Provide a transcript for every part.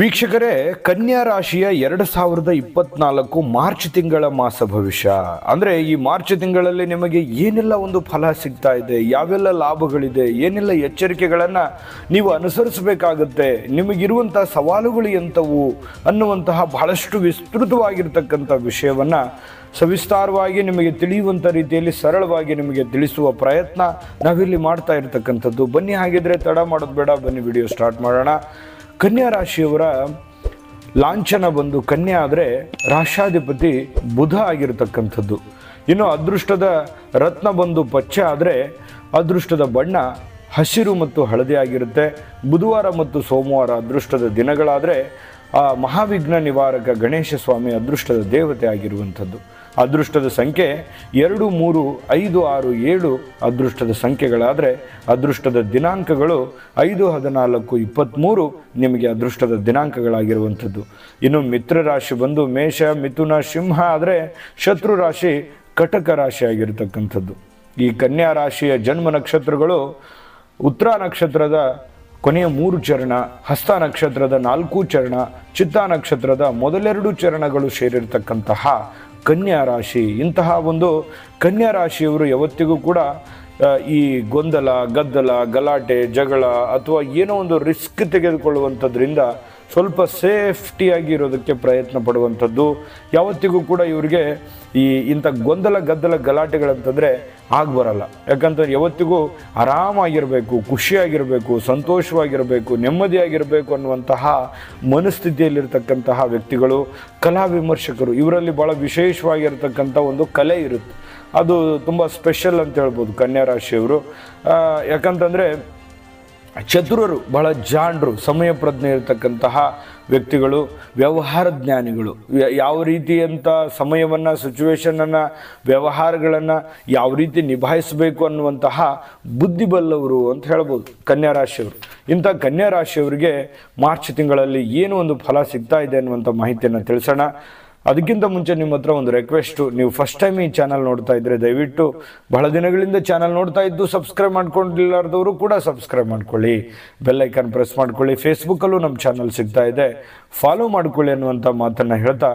ವೀಕ್ಷಕರೇ ಕನ್ಯಾ ರಾಶಿಯ ಎರಡು ಸಾವಿರದ ಇಪ್ಪತ್ನಾಲ್ಕು ಮಾರ್ಚ್ ತಿಂಗಳ ಮಾಸ ಭವಿಷ್ಯ ಅಂದರೆ ಈ ಮಾರ್ಚ್ ತಿಂಗಳಲ್ಲಿ ನಿಮಗೆ ಏನೆಲ್ಲ ಒಂದು ಫಲ ಸಿಗ್ತಾ ಇದೆ ಯಾವೆಲ್ಲ ಲಾಭಗಳಿದೆ ಏನೆಲ್ಲ ಎಚ್ಚರಿಕೆಗಳನ್ನು ನೀವು ಅನುಸರಿಸಬೇಕಾಗುತ್ತೆ ನಿಮಗಿರುವಂಥ ಸವಾಲುಗಳು ಎಂಥವು ಅನ್ನುವಂತಹ ಬಹಳಷ್ಟು ವಿಸ್ತೃತವಾಗಿರ್ತಕ್ಕಂಥ ವಿಷಯವನ್ನು ಸವಿಸ್ತಾರವಾಗಿ ನಿಮಗೆ ತಿಳಿಯುವಂಥ ರೀತಿಯಲ್ಲಿ ಸರಳವಾಗಿ ನಿಮಗೆ ತಿಳಿಸುವ ಪ್ರಯತ್ನ ನಾವಿಲ್ಲಿ ಮಾಡ್ತಾ ಇರ್ತಕ್ಕಂಥದ್ದು ಬನ್ನಿ ಹಾಗಿದ್ರೆ ತಡ ಮಾಡೋದು ಬೇಡ ಬನ್ನಿ ವಿಡಿಯೋ ಸ್ಟಾರ್ಟ್ ಮಾಡೋಣ ಕನ್ಯಾ ರಾಶಿಯವರ ಲಾಂಛನ ಬಂದು ಕನ್ಯಾ ಆದರೆ ರಾಷ್ಟ್ರಾಧಿಪತಿ ಬುಧ ಆಗಿರತಕ್ಕಂಥದ್ದು ಇನ್ನು ಅದೃಷ್ಟದ ರತ್ನ ಬಂದು ಪಚ್ಚ ಆದರೆ ಅದೃಷ್ಟದ ಬಣ್ಣ ಹಸಿರು ಮತ್ತು ಹಳದಿ ಆಗಿರುತ್ತೆ ಬುಧವಾರ ಮತ್ತು ಸೋಮವಾರ ಅದೃಷ್ಟದ ದಿನಗಳಾದರೆ ಆ ಮಹಾವಿಘ್ನ ನಿವಾರಕ ಗಣೇಶ ಸ್ವಾಮಿ ಅದೃಷ್ಟದ ದೇವತೆ ಆಗಿರುವಂಥದ್ದು ಅದೃಷ್ಟದ ಸಂಖ್ಯೆ ಎರಡು ಮೂರು ಐದು ಆರು ಏಳು ಅದೃಷ್ಟದ ಸಂಖ್ಯೆಗಳಾದರೆ ಅದೃಷ್ಟದ ದಿನಾಂಕಗಳು ಐದು ಹದಿನಾಲ್ಕು ಇಪ್ಪತ್ತ್ಮೂರು ನಿಮಗೆ ಅದೃಷ್ಟದ ದಿನಾಂಕಗಳಾಗಿರುವಂಥದ್ದು ಇನ್ನು ಮಿತ್ರರಾಶಿ ಬಂದು ಮೇಷ ಮಿಥುನ ಸಿಂಹ ಆದರೆ ಶತ್ರು ರಾಶಿ ಕಟಕ ರಾಶಿ ಆಗಿರತಕ್ಕಂಥದ್ದು ಈ ಕನ್ಯಾ ರಾಶಿಯ ಜನ್ಮ ನಕ್ಷತ್ರಗಳು ಉತ್ತರ ನಕ್ಷತ್ರದ ಕೊನೆಯ ಮೂರು ಚರಣ ಹಸ್ತ ನಕ್ಷತ್ರದ ನಾಲ್ಕು ಚರಣ ಚಿತ್ತ ನಕ್ಷತ್ರದ ಮೊದಲೆರಡು ಚರಣಗಳು ಸೇರಿರ್ತಕ್ಕಂತಹ ಕನ್ಯಾ ರಾಶಿ ಇಂತಹ ಒಂದು ಕನ್ಯಾ ರಾಶಿಯವರು ಯಾವತ್ತಿಗೂ ಕೂಡ ಈ ಗೊಂದಲ ಗದ್ದಲ ಗಲಾಟೆ ಜಗಳ ಅಥವಾ ಏನೋ ಒಂದು ರಿಸ್ಕ್ ತೆಗೆದುಕೊಳ್ಳುವಂಥದ್ರಿಂದ ಸ್ವಲ್ಪ ಸೇಫ್ಟಿಯಾಗಿ ಇರೋದಕ್ಕೆ ಪ್ರಯತ್ನ ಪಡುವಂಥದ್ದು ಯಾವತ್ತಿಗೂ ಕೂಡ ಇವರಿಗೆ ಈ ಇಂಥ ಗೊಂದಲ ಗದ್ದಲ ಗಲಾಟೆಗಳಂತಂದರೆ ಆಗಬರಲ್ಲ ಯಾಕಂತಂದ್ರೆ ಯಾವತ್ತಿಗೂ ಆರಾಮಾಗಿರಬೇಕು ಖುಷಿಯಾಗಿರಬೇಕು ಸಂತೋಷವಾಗಿರಬೇಕು ನೆಮ್ಮದಿಯಾಗಿರಬೇಕು ಅನ್ನುವಂತಹ ಮನಸ್ಥಿತಿಯಲ್ಲಿರ್ತಕ್ಕಂತಹ ವ್ಯಕ್ತಿಗಳು ಕಲಾ ವಿಮರ್ಶಕರು ಇವರಲ್ಲಿ ಭಾಳ ವಿಶೇಷವಾಗಿರತಕ್ಕಂಥ ಒಂದು ಕಲೆ ಇರುತ್ತೆ ಅದು ತುಂಬ ಸ್ಪೆಷಲ್ ಅಂತ ಹೇಳ್ಬೋದು ಕನ್ಯಾ ರಾಶಿಯವರು ಯಾಕಂತಂದರೆ ಚತುರರು ಬಹಳ ಜಾಣರು ಸಮಯ ಪ್ರಜ್ಞೆ ಇರತಕ್ಕಂತಹ ವ್ಯಕ್ತಿಗಳು ವ್ಯವಹಾರ ಜ್ಞಾನಿಗಳು ಯಾವ ರೀತಿಯಂಥ ಸಮಯವನ್ನು ಸಿಚುವೇಶನನ್ನು ವ್ಯವಹಾರಗಳನ್ನು ಯಾವ ರೀತಿ ನಿಭಾಯಿಸಬೇಕು ಅನ್ನುವಂತಹ ಬುದ್ಧಿಬಲ್ಲವರು ಅಂತ ಹೇಳ್ಬೋದು ಕನ್ಯಾ ರಾಶಿಯವರು ಇಂಥ ಕನ್ಯಾ ರಾಶಿಯವರಿಗೆ ಮಾರ್ಚ್ ತಿಂಗಳಲ್ಲಿ ಏನು ಒಂದು ಫಲ ಸಿಗ್ತಾ ಇದೆ ಅನ್ನುವಂಥ ಮಾಹಿತಿಯನ್ನು ತಿಳಿಸೋಣ ಅದಕ್ಕಿಂತ ಮುಂಚೆ ನಿಮ್ಮ ಹತ್ರ ಒಂದು ರಿಕ್ವೆಸ್ಟು ನೀವು ಫಸ್ಟ್ ಟೈಮ್ ಈ ಚಾನಲ್ ನೋಡ್ತಾ ಇದ್ರೆ ದಯವಿಟ್ಟು ಬಹಳ ದಿನಗಳಿಂದ ಚಾನಲ್ ನೋಡ್ತಾ ಇದ್ದು ಸಬ್ಸ್ಕ್ರೈಬ್ ಮಾಡ್ಕೊಂಡಿಲ್ಲಾರ್ದವರು ಕೂಡ ಸಬ್ಸ್ಕ್ರೈಬ್ ಮಾಡ್ಕೊಳ್ಳಿ ಬೆಲ್ಲೈಕನ್ ಪ್ರೆಸ್ ಮಾಡ್ಕೊಳ್ಳಿ ಫೇಸ್ಬುಕ್ಕಲ್ಲೂ ನಮ್ಮ ಚಾನಲ್ ಸಿಗ್ತಾ ಇದೆ ಫಾಲೋ ಮಾಡ್ಕೊಳ್ಳಿ ಅನ್ನುವಂಥ ಮಾತನ್ನು ಹೇಳ್ತಾ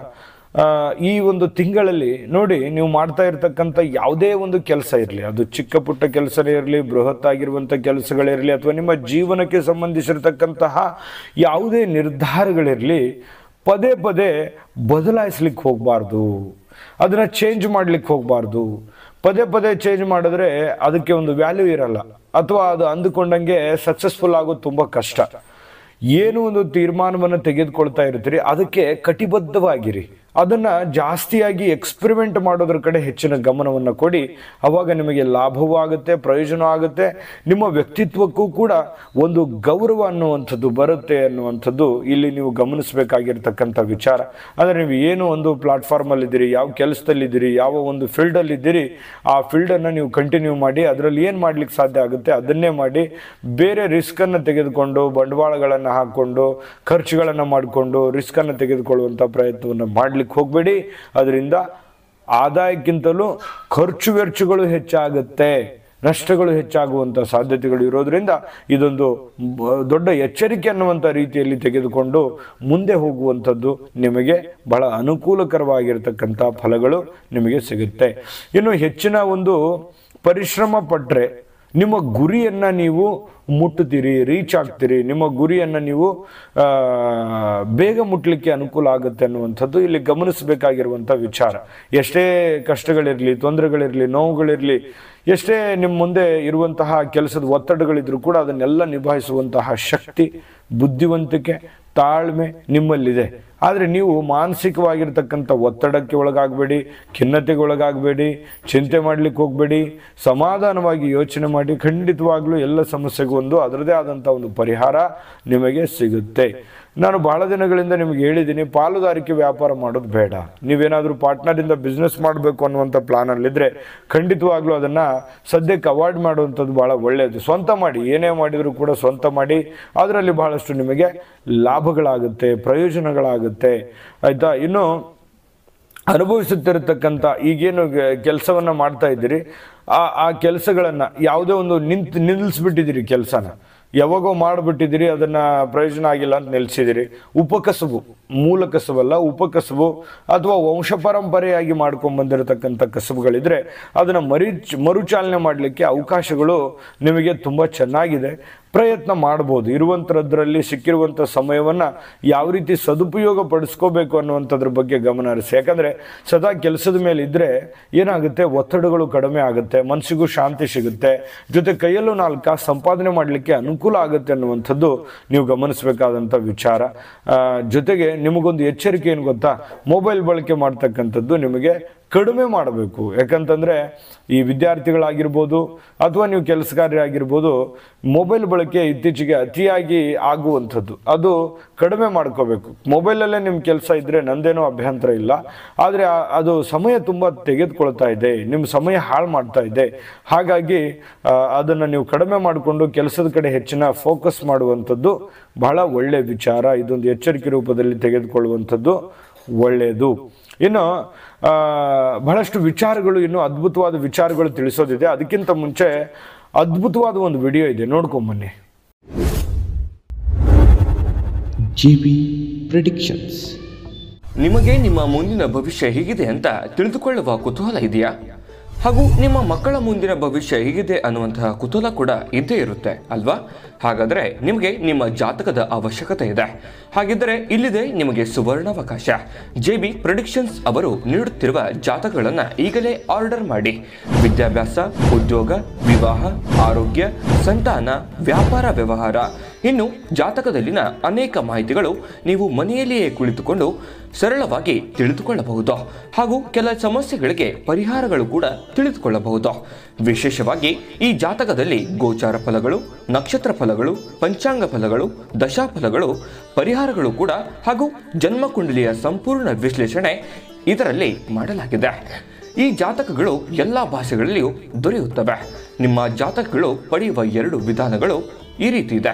ಈ ಒಂದು ತಿಂಗಳಲ್ಲಿ ನೋಡಿ ನೀವು ಮಾಡ್ತಾ ಇರ್ತಕ್ಕಂಥ ಯಾವುದೇ ಒಂದು ಕೆಲಸ ಇರಲಿ ಅದು ಚಿಕ್ಕ ಪುಟ್ಟ ಕೆಲಸನೇ ಇರಲಿ ಬೃಹತ್ ಆಗಿರುವಂಥ ಕೆಲಸಗಳಿರಲಿ ಅಥವಾ ನಿಮ್ಮ ಜೀವನಕ್ಕೆ ಸಂಬಂಧಿಸಿರತಕ್ಕಂತಹ ಯಾವುದೇ ನಿರ್ಧಾರಗಳಿರಲಿ ಪದೇ ಪದೇ ಬದಲಾಯಿಸ್ಲಿಕ್ಕೆ ಹೋಗಬಾರ್ದು ಅದನ್ನು ಚೇಂಜ್ ಮಾಡಲಿಕ್ಕೆ ಹೋಗಬಾರ್ದು ಪದೇ ಪದೇ ಚೇಂಜ್ ಮಾಡಿದ್ರೆ ಅದಕ್ಕೆ ಒಂದು ವ್ಯಾಲ್ಯೂ ಇರಲ್ಲ ಅಥವಾ ಅದು ಅಂದುಕೊಂಡಂಗೆ ಸಕ್ಸಸ್ಫುಲ್ ಆಗೋದು ತುಂಬ ಕಷ್ಟ ಏನು ಒಂದು ತೀರ್ಮಾನವನ್ನು ತೆಗೆದುಕೊಳ್ತಾ ಇರ್ತೀರಿ ಅದಕ್ಕೆ ಕಟಿಬದ್ಧವಾಗಿರಿ ಅದನ್ನು ಜಾಸ್ತಿಯಾಗಿ ಎಕ್ಸ್ಪೆರಿಮೆಂಟ್ ಮಾಡೋದ್ರ ಕಡೆ ಹೆಚ್ಚಿನ ಗಮನವನ್ನು ಕೊಡಿ ಆವಾಗ ನಿಮಗೆ ಲಾಭವೂ ಆಗುತ್ತೆ ಪ್ರಯೋಜನ ಆಗುತ್ತೆ ನಿಮ್ಮ ವ್ಯಕ್ತಿತ್ವಕ್ಕೂ ಕೂಡ ಒಂದು ಗೌರವ ಅನ್ನುವಂಥದ್ದು ಬರುತ್ತೆ ಅನ್ನುವಂಥದ್ದು ಇಲ್ಲಿ ನೀವು ಗಮನಿಸಬೇಕಾಗಿರ್ತಕ್ಕಂಥ ವಿಚಾರ ಅಂದರೆ ನೀವು ಏನು ಒಂದು ಪ್ಲಾಟ್ಫಾರ್ಮಲ್ಲಿದ್ದೀರಿ ಯಾವ ಕೆಲಸದಲ್ಲಿದ್ದೀರಿ ಯಾವ ಒಂದು ಫೀಲ್ಡಲ್ಲಿದ್ದೀರಿ ಆ ಫೀಲ್ಡನ್ನು ನೀವು ಕಂಟಿನ್ಯೂ ಮಾಡಿ ಅದರಲ್ಲಿ ಏನು ಮಾಡಲಿಕ್ಕೆ ಸಾಧ್ಯ ಆಗುತ್ತೆ ಅದನ್ನೇ ಮಾಡಿ ಬೇರೆ ರಿಸ್ಕನ್ನು ತೆಗೆದುಕೊಂಡು ಬಂಡವಾಳಗಳನ್ನು ಹಾಕ್ಕೊಂಡು ಖರ್ಚುಗಳನ್ನು ಮಾಡಿಕೊಂಡು ರಿಸ್ಕನ್ನು ತೆಗೆದುಕೊಳ್ಳುವಂಥ ಪ್ರಯತ್ನವನ್ನು ಮಾಡಲಿಕ್ಕೆ ಹೋಗಬೇಡಿ ಅದರಿಂದ ಆದಾಯಕ್ಕಿಂತಲೂ ಖರ್ಚು ವೆಚ್ಚಗಳು ಹೆಚ್ಚಾಗುತ್ತೆ ನಷ್ಟಗಳು ಹೆಚ್ಚಾಗುವಂಥ ಸಾಧ್ಯತೆಗಳು ಇರೋದರಿಂದ ಇದೊಂದು ದೊಡ್ಡ ಎಚ್ಚರಿಕೆ ಅನ್ನುವಂಥ ರೀತಿಯಲ್ಲಿ ತೆಗೆದುಕೊಂಡು ಮುಂದೆ ಹೋಗುವಂಥದ್ದು ನಿಮಗೆ ಬಹಳ ಅನುಕೂಲಕರವಾಗಿರತಕ್ಕಂಥ ಫಲಗಳು ನಿಮಗೆ ಸಿಗುತ್ತೆ ಇನ್ನು ಹೆಚ್ಚಿನ ಒಂದು ಪರಿಶ್ರಮ ಪಟ್ಟರೆ ನಿಮ್ಮ ಗುರಿಯನ್ನು ನೀವು ಮುಟ್ಟುತ್ತೀರಿ ರೀಚ್ ಆಗ್ತೀರಿ ನಿಮ್ಮ ಗುರಿಯನ್ನು ನೀವು ಬೇಗ ಮುಟ್ಟಲಿಕ್ಕೆ ಅನುಕೂಲ ಆಗುತ್ತೆ ಅನ್ನುವಂಥದ್ದು ಇಲ್ಲಿ ಗಮನಿಸಬೇಕಾಗಿರುವಂಥ ವಿಚಾರ ಎಷ್ಟೇ ಕಷ್ಟಗಳಿರಲಿ ತೊಂದರೆಗಳಿರಲಿ ನೋವುಗಳಿರಲಿ ಎಷ್ಟೇ ನಿಮ್ಮ ಮುಂದೆ ಇರುವಂತಹ ಕೆಲಸದ ಒತ್ತಡಗಳಿದ್ರೂ ಕೂಡ ಅದನ್ನೆಲ್ಲ ನಿಭಾಯಿಸುವಂತಹ ಶಕ್ತಿ ಬುದ್ಧಿವಂತಿಕೆ ತಾಳ್ಮೆ ನಿಮ್ಮಲ್ಲಿದೆ ಆದರೆ ನೀವು ಮಾನಸಿಕವಾಗಿರ್ತಕ್ಕಂಥ ಒತ್ತಡಕ್ಕೆ ಒಳಗಾಗಬೇಡಿ ಖಿನ್ನತೆಗೆ ಒಳಗಾಗಬೇಡಿ ಚಿಂತೆ ಮಾಡಲಿಕ್ಕೆ ಹೋಗಬೇಡಿ ಸಮಾಧಾನವಾಗಿ ಯೋಚನೆ ಮಾಡಿ ಖಂಡಿತವಾಗ್ಲೂ ಎಲ್ಲ ಸಮಸ್ಯೆಗೂ ಒಂದು ಅದರದೇ ಆದಂಥ ಒಂದು ಪರಿಹಾರ ನಿಮಗೆ ಸಿಗುತ್ತೆ ನಾನು ಬಹಳ ದಿನಗಳಿಂದ ನಿಮ್ಗೆ ಹೇಳಿದ್ದೀನಿ ಪಾಲುದಾರಿಕೆ ವ್ಯಾಪಾರ ಮಾಡೋದು ಬೇಡ ನೀವೇನಾದರೂ ಪಾರ್ಟ್ನರಿಂದ ಬಿಸ್ನೆಸ್ ಮಾಡಬೇಕು ಅನ್ನುವಂಥ ಪ್ಲಾನಲ್ಲಿದ್ದರೆ ಖಂಡಿತವಾಗ್ಲೂ ಅದನ್ನು ಸದ್ಯಕ್ಕೆ ಅವಾಯ್ಡ್ ಮಾಡುವಂಥದ್ದು ಭಾಳ ಒಳ್ಳೆಯದು ಸ್ವಂತ ಮಾಡಿ ಏನೇ ಮಾಡಿದರೂ ಕೂಡ ಸ್ವಂತ ಮಾಡಿ ಅದರಲ್ಲಿ ಬಹಳಷ್ಟು ನಿಮಗೆ ಲಾಭಗಳಾಗುತ್ತೆ ಪ್ರಯೋಜನಗಳಾಗುತ್ತೆ ಆಯಿತಾ ಇನ್ನು ಅನುಭವಿಸುತ್ತಿರತಕ್ಕಂಥ ಈಗೇನು ಕೆಲಸವನ್ನು ಮಾಡ್ತಾ ಇದ್ದೀರಿ ಆ ಆ ಕೆಲಸಗಳನ್ನು ಯಾವುದೇ ಒಂದು ನಿಂತು ನಿಲ್ಲಿಸ್ಬಿಟ್ಟಿದ್ದೀರಿ ಕೆಲಸನ ಯಾವಾಗೋ ಮಾಡಿಬಿಟ್ಟಿದ್ದೀರಿ ಅದನ್ನು ಪ್ರಯೋಜನ ಆಗಿಲ್ಲ ಅಂತ ನಿಲ್ಲಿಸಿದಿರಿ ಉಪಕಸಬು ಮೂಲ ಕಸಬಲ್ಲ ಉಪಕಸಬು ಅಥವಾ ವಂಶ ಪರಂಪರೆಯಾಗಿ ಮಾಡ್ಕೊಂಡು ಬಂದಿರತಕ್ಕಂಥ ಕಸಬುಗಳಿದ್ರೆ ಅದನ್ನು ಮರಿ ಮರುಚಾಲನೆ ಮಾಡಲಿಕ್ಕೆ ಅವಕಾಶಗಳು ನಿಮಗೆ ತುಂಬ ಚೆನ್ನಾಗಿದೆ ಪ್ರಯತ್ನ ಮಾಡ್ಬೋದು ಇರುವಂಥದ್ರಲ್ಲಿ ಸಿಕ್ಕಿರುವಂಥ ಸಮಯವನ್ನು ಯಾವ ರೀತಿ ಸದುಪಯೋಗ ಪಡಿಸ್ಕೋಬೇಕು ಅನ್ನುವಂಥದ್ರ ಬಗ್ಗೆ ಗಮನ ಹರಿಸಿ ಯಾಕಂದರೆ ಸದಾ ಕೆಲಸದ ಮೇಲೆ ಇದ್ದರೆ ಏನಾಗುತ್ತೆ ಒತ್ತಡಗಳು ಕಡಿಮೆ ಆಗುತ್ತೆ ಮನಸ್ಸಿಗೂ ಶಾಂತಿ ಸಿಗುತ್ತೆ ಜೊತೆ ಕೈಯಲ್ಲೂ ನಾಲ್ಕು ಸಂಪಾದನೆ ಮಾಡಲಿಕ್ಕೆ ಅನುಕೂಲ ಆಗುತ್ತೆ ಅನ್ನುವಂಥದ್ದು ನೀವು ಗಮನಿಸಬೇಕಾದಂಥ ವಿಚಾರ ಜೊತೆಗೆ ನಿಮಗೊಂದು ಎಚ್ಚರಿಕೆ ಏನು ಗೊತ್ತಾ ಮೊಬೈಲ್ ಬಳಕೆ ಮಾಡ್ತಕ್ಕಂಥದ್ದು ನಿಮಗೆ ಕಡಿಮೆ ಮಾಡಬೇಕು ಯಾಕಂತಂದರೆ ಈ ವಿದ್ಯಾರ್ಥಿಗಳಾಗಿರ್ಬೋದು ಅಥವಾ ನೀವು ಕೆಲಸಕಾರಿ ಆಗಿರ್ಬೋದು ಮೊಬೈಲ್ ಬಳಕೆ ಇತ್ತೀಚೆಗೆ ಅತಿಯಾಗಿ ಆಗುವಂಥದ್ದು ಅದು ಕಡಿಮೆ ಮಾಡ್ಕೋಬೇಕು ಮೊಬೈಲಲ್ಲೇ ನಿಮ್ಮ ಕೆಲಸ ಇದ್ದರೆ ನಂದೇನೋ ಅಭ್ಯಂತರ ಇಲ್ಲ ಆದರೆ ಅದು ಸಮಯ ತುಂಬ ತೆಗೆದುಕೊಳ್ತಾ ಇದೆ ನಿಮ್ಮ ಸಮಯ ಹಾಳು ಮಾಡ್ತಾ ಇದೆ ಹಾಗಾಗಿ ಅದನ್ನು ನೀವು ಕಡಿಮೆ ಮಾಡಿಕೊಂಡು ಕೆಲಸದ ಕಡೆ ಹೆಚ್ಚಿನ ಫೋಕಸ್ ಮಾಡುವಂಥದ್ದು ಬಹಳ ಒಳ್ಳೆಯ ವಿಚಾರ ಇದೊಂದು ಎಚ್ಚರಿಕೆ ರೂಪದಲ್ಲಿ ತೆಗೆದುಕೊಳ್ಳುವಂಥದ್ದು ಒಳ್ಳೆಯದು ಇನ್ನು ಬಹಳಷ್ಟು ವಿಚಾರಗಳು ಇನ್ನು ಅದ್ಭುತವಾದ ವಿಚಾರಗಳು ತಿಳಿಸೋದಿದೆ ಅದಕ್ಕಿಂತ ಮುಂಚೆ ಅದ್ಭುತವಾದ ಒಂದು ವಿಡಿಯೋ ಇದೆ ನೋಡ್ಕೊಂಬನ್ನಿ ಜಿ ಪ್ರಿಡಿಕ್ಷನ್ಸ್ ನಿಮಗೆ ನಿಮ್ಮ ಮುಂದಿನ ಭವಿಷ್ಯ ಹೇಗಿದೆ ಅಂತ ತಿಳಿದುಕೊಳ್ಳುವ ಕುತೂಹಲ ಇದೆಯಾ ಹಾಗೂ ನಿಮ್ಮ ಮಕ್ಕಳ ಮುಂದಿನ ಭವಿಷ್ಯ ಹೇಗಿದೆ ಅನ್ನುವಂತಹ ಕುತೂಹಲ ಕೂಡ ಇದ್ದೇ ಇರುತ್ತೆ ಅಲ್ವಾ ಹಾಗಾದರೆ ನಿಮಗೆ ನಿಮ್ಮ ಜಾತಕದ ಅವಶ್ಯಕತೆ ಇದೆ ಹಾಗಿದ್ದರೆ ಇಲ್ಲಿದೆ ನಿಮಗೆ ಸುವರ್ಣಾವಕಾಶ ಜೆ ಬಿ ಪ್ರೊಡಿಕ್ಷನ್ಸ್ ಅವರು ನೀಡುತ್ತಿರುವ ಜಾತಕಗಳನ್ನು ಈಗಲೇ ಆರ್ಡರ್ ಮಾಡಿ ವಿದ್ಯಾಭ್ಯಾಸ ಉದ್ಯೋಗ ವಿವಾಹ ಆರೋಗ್ಯ ಸಂತಾನ ವ್ಯಾಪಾರ ವ್ಯವಹಾರ ಇನ್ನು ಜಾತಕದಲ್ಲಿನ ಅನೇಕ ಮಾಹಿತಿಗಳು ನೀವು ಮನೆಯಲ್ಲಿಯೇ ಕುಳಿತುಕೊಂಡು ಸರಳವಾಗಿ ತಿಳಿದುಕೊಳ್ಳಬಹುದು ಹಾಗೂ ಕೆಲ ಸಮಸ್ಯೆಗಳಿಗೆ ಪರಿಹಾರಗಳು ಕೂಡ ತಿಳಿದುಕೊಳ್ಳಬಹುದು ವಿಶೇಷವಾಗಿ ಈ ಜಾತಕದಲ್ಲಿ ಗೋಚಾರ ಫಲಗಳು ನಕ್ಷತ್ರ ಫಲಗಳು ಪಂಚಾಂಗ ಫಲಗಳು ದಶಾಫಲಗಳು ಪರಿಹಾರಗಳು ಕೂಡ ಹಾಗೂ ಜನ್ಮಕುಂಡಲಿಯ ಸಂಪೂರ್ಣ ವಿಶ್ಲೇಷಣೆ ಇದರಲ್ಲಿ ಮಾಡಲಾಗಿದೆ ಈ ಜಾತಕಗಳು ಎಲ್ಲ ಭಾಷೆಗಳಲ್ಲಿಯೂ ದೊರೆಯುತ್ತವೆ ನಿಮ್ಮ ಜಾತಕಗಳು ಪಡೆಯುವ ಎರಡು ವಿಧಾನಗಳು ಈ ರೀತಿ ಇದೆ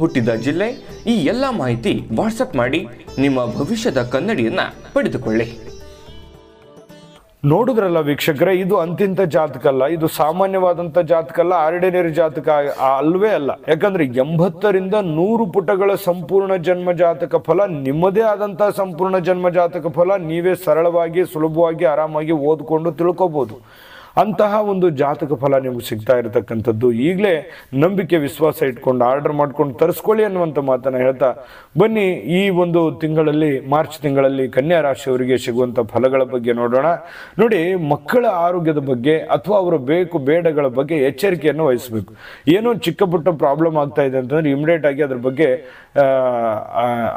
ಹುಟ್ಟಿದ ಜಿಲ್ಲೆ ಈ ಎಲ್ಲ ಮಾಹಿತಿ ವಾಟ್ಸಪ್ ಮಾಡಿ ನಿಮ್ಮ ಭವಿಷ್ಯದ ಕನ್ನಡಿಯನ್ನ ಪಡೆದುಕೊಳ್ಳಿ ನೋಡುದ್ರಲ್ಲ ವೀಕ್ಷಕರೇ ಇದು ಅಂತಿಂತ ಜಾತಕ ಅಲ್ಲ ಇದು ಸಾಮಾನ್ಯವಾದಂಥ ಜಾತಕ ಅಲ್ಲ ಆರ್ಡಿನರಿ ಜಾತಕ ಅಲ್ವೇ ಅಲ್ಲ ಯಾಕಂದ್ರೆ ಎಂಬತ್ತರಿಂದ ನೂರು ಪುಟಗಳ ಸಂಪೂರ್ಣ ಜನ್ಮ ಜಾತಕ ಫಲ ನಿಮ್ಮದೇ ಆದಂತಹ ಸಂಪೂರ್ಣ ಜನ್ಮ ಜಾತಕ ಫಲ ನೀವೇ ಸರಳವಾಗಿ ಸುಲಭವಾಗಿ ಆರಾಮಾಗಿ ಓದ್ಕೊಂಡು ತಿಳ್ಕೊಬಹುದು ಅಂತಹ ಒಂದು ಜಾತಕ ಫಲ ನಿಮ್ಗೆ ಸಿಗ್ತಾ ಇರತಕ್ಕಂಥದ್ದು ಈಗಲೇ ನಂಬಿಕೆ ವಿಶ್ವಾಸ ಇಟ್ಕೊಂಡು ಆರ್ಡರ್ ಮಾಡ್ಕೊಂಡು ತರಿಸ್ಕೊಳ್ಳಿ ಅನ್ನುವಂಥ ಮಾತನ್ನು ಹೇಳ್ತಾ ಬನ್ನಿ ಈ ಒಂದು ತಿಂಗಳಲ್ಲಿ ಮಾರ್ಚ್ ತಿಂಗಳಲ್ಲಿ ಕನ್ಯಾ ರಾಶಿಯವರಿಗೆ ಸಿಗುವಂಥ ಫಲಗಳ ಬಗ್ಗೆ ನೋಡೋಣ ನೋಡಿ ಮಕ್ಕಳ ಆರೋಗ್ಯದ ಬಗ್ಗೆ ಅಥವಾ ಅವರ ಬೇಕು ಬೇಡಗಳ ಬಗ್ಗೆ ಎಚ್ಚರಿಕೆಯನ್ನು ವಹಿಸಬೇಕು ಏನೋ ಚಿಕ್ಕ ಪುಟ್ಟ ಪ್ರಾಬ್ಲಮ್ ಆಗ್ತಾ ಇದೆ ಅಂತಂದ್ರೆ ಇಮಿಡಿಯೇಟ್ ಆಗಿ ಅದ್ರ ಬಗ್ಗೆ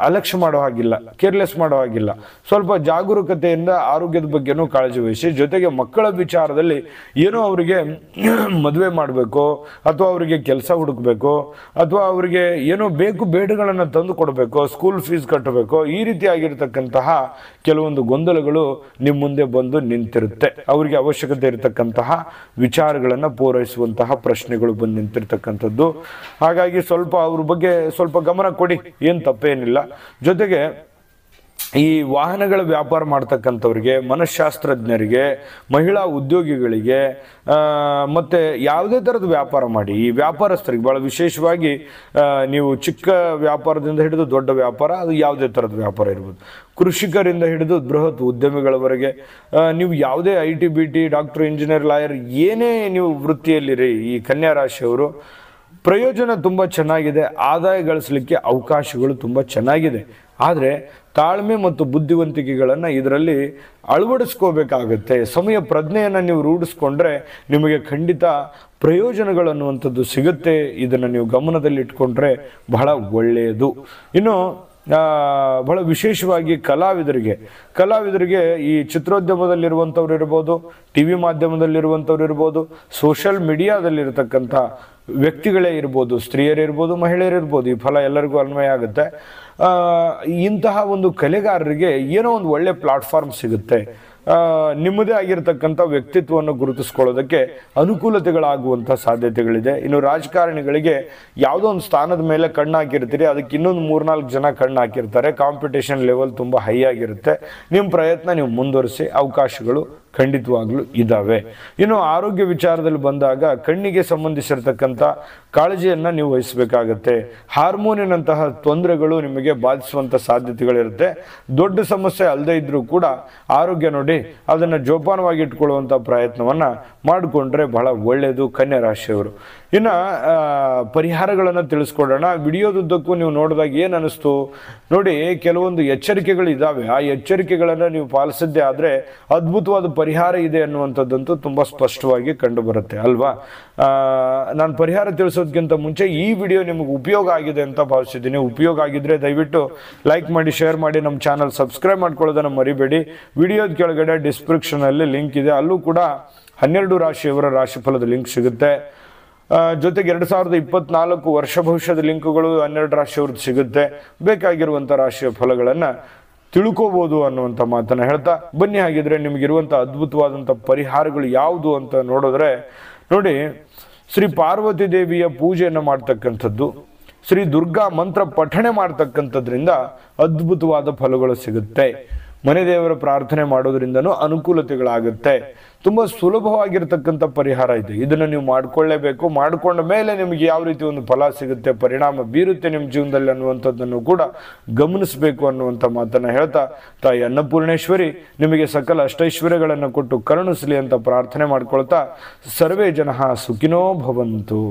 ಅಲಕ್ಷ್ಯ ಮಾಡೋ ಹಾಗಿಲ್ಲ ಕೇರ್ಲೆಸ್ ಮಾಡೋ ಹಾಗಿಲ್ಲ ಸ್ವಲ್ಪ ಜಾಗರೂಕತೆಯಿಂದ ಆರೋಗ್ಯದ ಬಗ್ಗೆನೂ ಕಾಳಜಿ ವಹಿಸಿ ಜೊತೆಗೆ ಮಕ್ಕಳ ವಿಚಾರದಲ್ಲಿ ಏನೋ ಅವರಿಗೆ ಮದುವೆ ಮಾಡಬೇಕು ಅಥವಾ ಅವರಿಗೆ ಕೆಲಸ ಹುಡುಕಬೇಕು ಅಥವಾ ಅವರಿಗೆ ಏನೋ ಬೇಕು ಬೇಡಗಳನ್ನು ತಂದು ಕೊಡಬೇಕು ಸ್ಕೂಲ್ ಫೀಸ್ ಕಟ್ಟಬೇಕು ಈ ರೀತಿಯಾಗಿರ್ತಕ್ಕಂತಹ ಕೆಲವೊಂದು ಗೊಂದಲಗಳು ನಿಮ್ಮ ಮುಂದೆ ಬಂದು ನಿಂತಿರುತ್ತೆ ಅವರಿಗೆ ಅವಶ್ಯಕತೆ ಇರತಕ್ಕಂತಹ ವಿಚಾರಗಳನ್ನು ಪೂರೈಸುವಂತಹ ಪ್ರಶ್ನೆಗಳು ಬಂದು ನಿಂತಿರ್ತಕ್ಕಂಥದ್ದು ಹಾಗಾಗಿ ಸ್ವಲ್ಪ ಅವ್ರ ಬಗ್ಗೆ ಸ್ವಲ್ಪ ಗಮನ ಕೊಡಿ ಏನು ತಪ್ಪೇನಿಲ್ಲ ಜೊತೆಗೆ ಈ ವಾಹನಗಳ ವ್ಯಾಪಾರ ಮಾಡ್ತಕ್ಕಂಥವ್ರಿಗೆ ಮನಃಶಾಸ್ತ್ರಜ್ಞರಿಗೆ ಮಹಿಳಾ ಉದ್ಯೋಗಿಗಳಿಗೆ ಮತ್ತು ಯಾವುದೇ ಥರದ ವ್ಯಾಪಾರ ಮಾಡಿ ಈ ವ್ಯಾಪಾರಸ್ಥರಿಗೆ ಭಾಳ ವಿಶೇಷವಾಗಿ ನೀವು ಚಿಕ್ಕ ವ್ಯಾಪಾರದಿಂದ ಹಿಡಿದು ದೊಡ್ಡ ವ್ಯಾಪಾರ ಅದು ಯಾವುದೇ ಥರದ ವ್ಯಾಪಾರ ಇರ್ಬೋದು ಕೃಷಿಕರಿಂದ ಹಿಡಿದು ಬೃಹತ್ ಉದ್ಯಮಿಗಳವರೆಗೆ ನೀವು ಯಾವುದೇ I T B T doctor engineer lawyer ಏನೇ ನೀವು ವೃತ್ತಿಯಲ್ಲಿರಿ ಈ ಕನ್ಯಾ ರಾಶಿಯವರು ಪ್ರಯೋಜನ ತುಂಬ ಚೆನ್ನಾಗಿದೆ ಆದಾಯ ಗಳಿಸಲಿಕ್ಕೆ ಅವಕಾಶಗಳು ತುಂಬ ಚೆನ್ನಾಗಿದೆ ಆದರೆ ತಾಳ್ಮೆ ಮತ್ತು ಬುದ್ಧಿವಂತಿಕೆಗಳನ್ನು ಇದರಲ್ಲಿ ಅಳವಡಿಸ್ಕೋಬೇಕಾಗತ್ತೆ ಸಮಯ ಪ್ರಜ್ಞೆಯನ್ನು ನೀವು ರೂಢಿಸ್ಕೊಂಡ್ರೆ ನಿಮಗೆ ಖಂಡಿತ ಪ್ರಯೋಜನಗಳು ಅನ್ನುವಂಥದ್ದು ಸಿಗುತ್ತೆ ಇದನ್ನು ನೀವು ಗಮನದಲ್ಲಿ ಬಹಳ ಒಳ್ಳೆಯದು ಇನ್ನು ಬಹಳ ವಿಶೇಷವಾಗಿ ಕಲಾವಿದರಿಗೆ ಕಲಾವಿದರಿಗೆ ಈ ಚಿತ್ರೋದ್ಯಮದಲ್ಲಿರುವಂಥವ್ರು ಇರ್ಬೋದು ಟಿ ವಿ ಮಾಧ್ಯಮದಲ್ಲಿರುವಂಥವ್ರು ಇರ್ಬೋದು ಸೋಷಿಯಲ್ ಮೀಡಿಯಾದಲ್ಲಿರತಕ್ಕಂಥ ವ್ಯಕ್ತಿಗಳೇ ಇರ್ಬೋದು ಸ್ತ್ರೀಯರಿರ್ಬೋದು ಮಹಿಳೆಯರಿರ್ಬೋದು ಈ ಫಲ ಎಲ್ಲರಿಗೂ ಅನ್ವಯ ಆಗುತ್ತೆ ಇಂತಹ ಒಂದು ಕಲೆಗಾರರಿಗೆ ಏನೋ ಒಂದು ಒಳ್ಳೆ ಪ್ಲಾಟ್ಫಾರ್ಮ್ ಸಿಗುತ್ತೆ ನಿಮ್ಮದೇ ಆಗಿರತಕ್ಕಂಥ ವ್ಯಕ್ತಿತ್ವವನ್ನು ಗುರುತಿಸ್ಕೊಳ್ಳೋದಕ್ಕೆ ಅನುಕೂಲತೆಗಳಾಗುವಂಥ ಸಾಧ್ಯತೆಗಳಿದೆ ಇನ್ನು ರಾಜಕಾರಣಿಗಳಿಗೆ ಯಾವುದೋ ಒಂದು ಸ್ಥಾನದ ಮೇಲೆ ಕಣ್ಣು ಹಾಕಿರ್ತೀರಿ ಅದಕ್ಕೆ ಇನ್ನೊಂದು ಮೂರ್ನಾಲ್ಕು ಜನ ಕಣ್ಣು ಹಾಕಿರ್ತಾರೆ ಕಾಂಪಿಟೇಷನ್ ಲೆವೆಲ್ ತುಂಬ ಹೈ ಆಗಿರುತ್ತೆ ನಿಮ್ಮ ಪ್ರಯತ್ನ ನೀವು ಮುಂದುವರಿಸಿ ಅವಕಾಶಗಳು ಖಂಡಿತವಾಗ್ಲೂ ಇದ್ದಾವೆ ಇನ್ನು ಆರೋಗ್ಯ ವಿಚಾರದಲ್ಲಿ ಬಂದಾಗ ಕಣ್ಣಿಗೆ ಸಂಬಂಧಿಸಿರತಕ್ಕಂಥ ಕಾಳಜಿಯನ್ನು ನೀವು ವಹಿಸಬೇಕಾಗತ್ತೆ ಹಾರ್ಮೋನಿನಂತಹ ತೊಂದರೆಗಳು ನಿಮಗೆ ಬಾಧಿಸುವಂಥ ಸಾಧ್ಯತೆಗಳಿರುತ್ತೆ ದೊಡ್ಡ ಸಮಸ್ಯೆ ಅಲ್ಲದೆ ಇದ್ದರೂ ಕೂಡ ಆರೋಗ್ಯ ನೋಡಿ ಅದನ್ನು ಜೋಪಾನವಾಗಿ ಇಟ್ಕೊಳ್ಳುವಂಥ ಪ್ರಯತ್ನವನ್ನು ಮಾಡಿಕೊಂಡ್ರೆ ಬಹಳ ಒಳ್ಳೆಯದು ಕನ್ಯಾ ರಾಶಿಯವರು ಇನ್ನು ಪರಿಹಾರಗಳನ್ನು ತಿಳಿಸ್ಕೊಡೋಣ ವಿಡಿಯೋದುದ್ದಕ್ಕೂ ನೀವು ನೋಡಿದಾಗ ಏನು ಅನ್ನಿಸ್ತು ನೋಡಿ ಕೆಲವೊಂದು ಎಚ್ಚರಿಕೆಗಳು ಇದ್ದಾವೆ ಆ ಎಚ್ಚರಿಕೆಗಳನ್ನು ನೀವು ಪಾಲಿಸಿದ್ದೆ ಆದರೆ ಅದ್ಭುತವಾದ ಪರಿಹಾರ ಇದೆ ಅನ್ನುವಂಥದ್ದಂತೂ ತುಂಬ ಸ್ಪಷ್ಟವಾಗಿ ಕಂಡುಬರುತ್ತೆ ಅಲ್ವಾ ನಾನು ಪರಿಹಾರ ತಿಳಿಸೋದಕ್ಕಿಂತ ಮುಂಚೆ ಈ ವಿಡಿಯೋ ನಿಮಗೆ ಉಪಯೋಗ ಆಗಿದೆ ಅಂತ ಭಾವಿಸಿದ್ದೀನಿ ಉಪಯೋಗ ಆಗಿದ್ರೆ ದಯವಿಟ್ಟು ಲೈಕ್ ಮಾಡಿ ಶೇರ್ ಮಾಡಿ ನಮ್ಮ ಚಾನಲ್ ಸಬ್ಸ್ಕ್ರೈಬ್ ಮಾಡ್ಕೊಳ್ಳೋದನ್ನು ಮರಿಬೇಡಿ ವಿಡಿಯೋದ ಕೆಳಗಡೆ ಡಿಸ್ಕ್ರಿಪ್ಷನಲ್ಲಿ ಲಿಂಕ್ ಇದೆ ಅಲ್ಲೂ ಕೂಡ ಹನ್ನೆರಡು ರಾಶಿಯವರ ರಾಶಿಫಲದ ಲಿಂಕ್ ಸಿಗುತ್ತೆ ಜೊತೆಗೆ ಎರಡು ಸಾವಿರದ ಇಪ್ಪತ್ನಾಲ್ಕು ವರ್ಷ ಭವಿಷ್ಯದ ಲಿಂಕ್ಗಳು ಹನ್ನೆರಡು ರಾಶಿಯವ್ರದ್ದು ಸಿಗುತ್ತೆ ಬೇಕಾಗಿರುವಂಥ ರಾಶಿಯ ಫಲಗಳನ್ನು ತಿಳ್ಕೋಬೋದು ಅನ್ನುವಂಥ ಮಾತನ್ನು ಹೇಳ್ತಾ ಬನ್ನಿ ಹಾಗಿದ್ರೆ ನಿಮಗಿರುವಂಥ ಅದ್ಭುತವಾದಂಥ ಪರಿಹಾರಗಳು ಯಾವುದು ಅಂತ ನೋಡಿದ್ರೆ ನೋಡಿ ಶ್ರೀ ಪಾರ್ವತಿ ದೇವಿಯ ಪೂಜೆಯನ್ನು ಮಾಡ್ತಕ್ಕಂಥದ್ದು ಶ್ರೀ ದುರ್ಗಾ ಮಂತ್ರ ಪಠಣೆ ಮಾಡ್ತಕ್ಕಂಥದ್ರಿಂದ ಅದ್ಭುತವಾದ ಫಲಗಳು ಸಿಗುತ್ತೆ ಮನೆ ದೇವರ ಪ್ರಾರ್ಥನೆ ಮಾಡೋದ್ರಿಂದ ಅನುಕೂಲತೆಗಳಾಗುತ್ತೆ ತುಂಬ ಸುಲಭವಾಗಿರ್ತಕ್ಕಂಥ ಪರಿಹಾರ ಇದು ಇದನ್ನು ನೀವು ಮಾಡಿಕೊಳ್ಳೇಬೇಕು ಮಾಡಿಕೊಂಡ ಮೇಲೆ ನಿಮಗೆ ಯಾವ ರೀತಿ ಒಂದು ಫಲ ಸಿಗುತ್ತೆ ಪರಿಣಾಮ ಬೀರುತ್ತೆ ನಿಮ್ಮ ಜೀವನದಲ್ಲಿ ಅನ್ನುವಂಥದ್ದನ್ನು ಕೂಡ ಗಮನಿಸಬೇಕು ಅನ್ನುವಂಥ ಮಾತನ್ನು ಹೇಳ್ತಾ ತಾಯಿ ಅನ್ನಪೂರ್ಣೇಶ್ವರಿ ನಿಮಗೆ ಸಕಲ ಅಷ್ಟೈಶ್ವರ್ಯಗಳನ್ನು ಕೊಟ್ಟು ಕರುಣಿಸಲಿ ಅಂತ ಪ್ರಾರ್ಥನೆ ಮಾಡ್ಕೊಳ್ತಾ ಸರ್ವೇ ಜನ ಸುಖಿನೋ ಭವಂತು